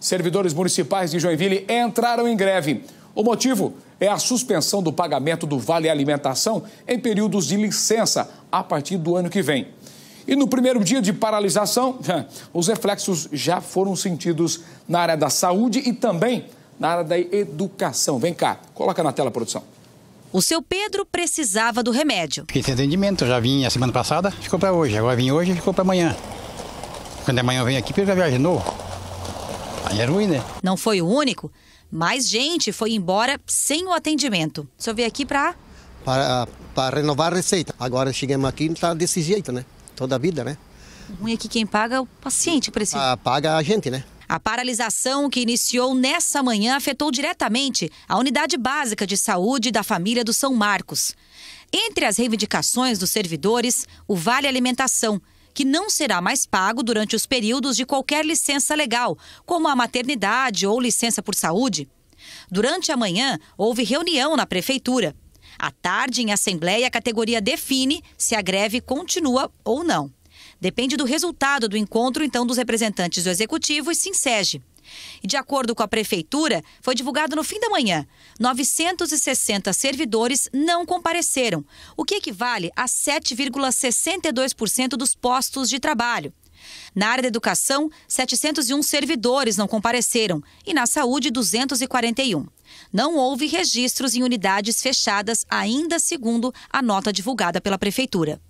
Servidores municipais de Joinville entraram em greve. O motivo é a suspensão do pagamento do Vale Alimentação em períodos de licença a partir do ano que vem. E no primeiro dia de paralisação, os reflexos já foram sentidos na área da saúde e também na área da educação. Vem cá, coloca na tela, produção. O seu Pedro precisava do remédio. Fiquei sem atendimento, já vim a semana passada, ficou para hoje. Agora vim hoje, ficou para amanhã. Quando é amanhã eu venho aqui, eu vai viajar de novo é ruim, né? Não foi o único. Mais gente foi embora sem o atendimento. Só veio aqui para... Para, para renovar a receita. Agora chegamos aqui e está desse jeito, né? Toda a vida, né? O ruim é que quem paga é o paciente, precisa. Ah, paga a gente, né? A paralisação que iniciou nessa manhã afetou diretamente a unidade básica de saúde da família do São Marcos. Entre as reivindicações dos servidores, o Vale Alimentação, que não será mais pago durante os períodos de qualquer licença legal, como a maternidade ou licença por saúde. Durante a manhã, houve reunião na prefeitura. À tarde, em assembleia, a categoria define se a greve continua ou não. Depende do resultado do encontro, então, dos representantes do Executivo e SINSEGE. De acordo com a prefeitura, foi divulgado no fim da manhã. 960 servidores não compareceram, o que equivale a 7,62% dos postos de trabalho. Na área da educação, 701 servidores não compareceram e na saúde, 241. Não houve registros em unidades fechadas, ainda segundo a nota divulgada pela Prefeitura.